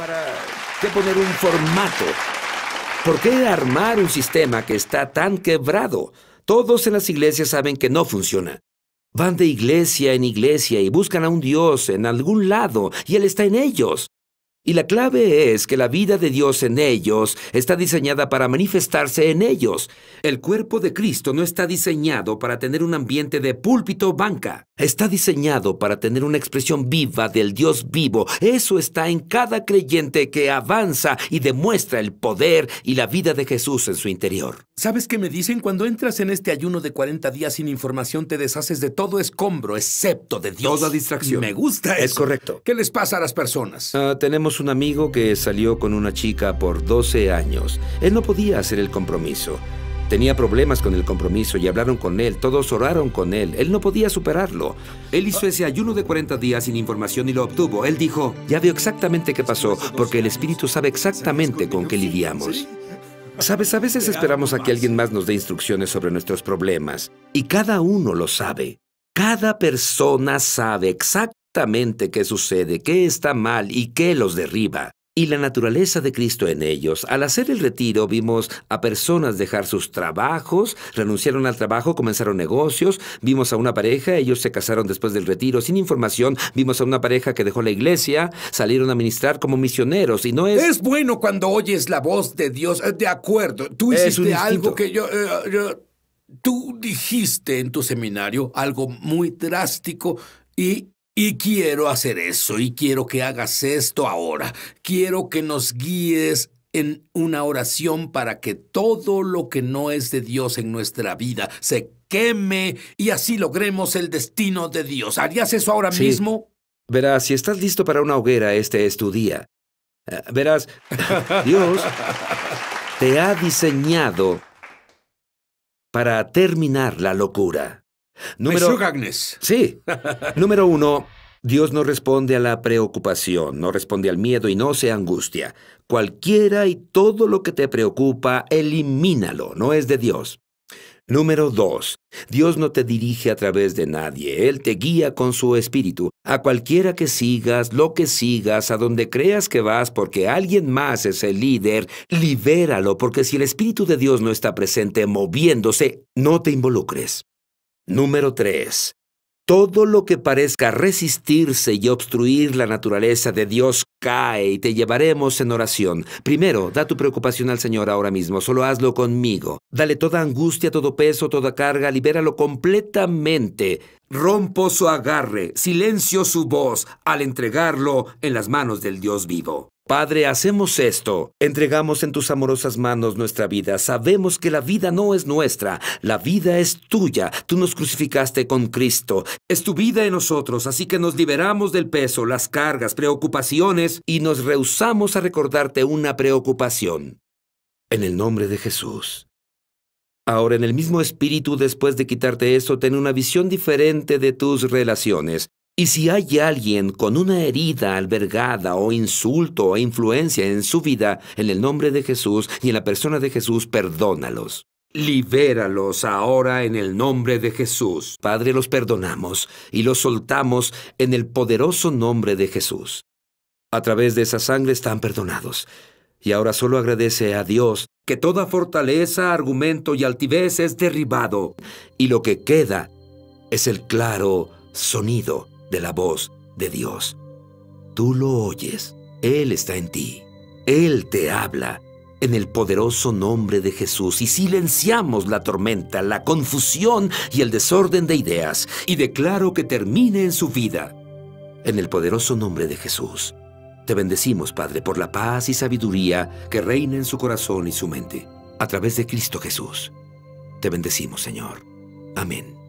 ¿Para qué poner un formato? ¿Por qué armar un sistema que está tan quebrado? Todos en las iglesias saben que no funciona. Van de iglesia en iglesia y buscan a un Dios en algún lado, y Él está en ellos. Y la clave es que la vida de Dios en ellos está diseñada para manifestarse en ellos. El cuerpo de Cristo no está diseñado para tener un ambiente de púlpito banca. Está diseñado para tener una expresión viva del Dios vivo. Eso está en cada creyente que avanza y demuestra el poder y la vida de Jesús en su interior. ¿Sabes qué me dicen? Cuando entras en este ayuno de 40 días sin información, te deshaces de todo escombro, excepto de Dios. Toda distracción. Me gusta eso. Es correcto. ¿Qué les pasa a las personas? Ah, tenemos un amigo que salió con una chica por 12 años. Él no podía hacer el compromiso. Tenía problemas con el compromiso y hablaron con él, todos oraron con él, él no podía superarlo. Él hizo ese ayuno de 40 días sin información y lo obtuvo. Él dijo, ya veo exactamente qué pasó, porque el Espíritu sabe exactamente con qué lidiamos. Sabes, a veces esperamos a que alguien más nos dé instrucciones sobre nuestros problemas, y cada uno lo sabe. Cada persona sabe exactamente qué sucede, qué está mal y qué los derriba y la naturaleza de Cristo en ellos. Al hacer el retiro vimos a personas dejar sus trabajos, renunciaron al trabajo, comenzaron negocios, vimos a una pareja, ellos se casaron después del retiro sin información, vimos a una pareja que dejó la iglesia, salieron a ministrar como misioneros y no es... Es bueno cuando oyes la voz de Dios, eh, de acuerdo, tú hiciste algo que yo, eh, yo... Tú dijiste en tu seminario algo muy drástico y y quiero hacer eso, y quiero que hagas esto ahora. Quiero que nos guíes en una oración para que todo lo que no es de Dios en nuestra vida se queme y así logremos el destino de Dios. ¿Harías eso ahora mismo? Verás, si estás listo para una hoguera, este es tu día. Eh, verás, Dios te ha diseñado para terminar la locura. Número, sí. Número uno, Dios no responde a la preocupación, no responde al miedo y no se angustia. Cualquiera y todo lo que te preocupa, elimínalo, no es de Dios. Número dos, Dios no te dirige a través de nadie, Él te guía con su espíritu, a cualquiera que sigas, lo que sigas, a donde creas que vas, porque alguien más es el líder, libéralo, porque si el espíritu de Dios no está presente moviéndose, no te involucres. Número 3. Todo lo que parezca resistirse y obstruir la naturaleza de Dios cae y te llevaremos en oración. Primero, da tu preocupación al Señor ahora mismo, solo hazlo conmigo. Dale toda angustia, todo peso, toda carga, libéralo completamente. Rompo su agarre, silencio su voz al entregarlo en las manos del Dios vivo. Padre, hacemos esto. Entregamos en tus amorosas manos nuestra vida. Sabemos que la vida no es nuestra, la vida es tuya. Tú nos crucificaste con Cristo. Es tu vida en nosotros, así que nos liberamos del peso, las cargas, preocupaciones y nos rehusamos a recordarte una preocupación. En el nombre de Jesús. Ahora, en el mismo espíritu, después de quitarte eso, ten una visión diferente de tus relaciones. Y si hay alguien con una herida albergada o insulto o influencia en su vida, en el nombre de Jesús y en la persona de Jesús, perdónalos. Libéralos ahora en el nombre de Jesús. Padre, los perdonamos y los soltamos en el poderoso nombre de Jesús. A través de esa sangre están perdonados. Y ahora solo agradece a Dios que toda fortaleza, argumento y altivez es derribado y lo que queda es el claro sonido de la voz de Dios. Tú lo oyes, Él está en ti, Él te habla en el poderoso nombre de Jesús y silenciamos la tormenta, la confusión y el desorden de ideas y declaro que termine en su vida. En el poderoso nombre de Jesús. Te bendecimos, Padre, por la paz y sabiduría que reina en su corazón y su mente, a través de Cristo Jesús. Te bendecimos, Señor. Amén.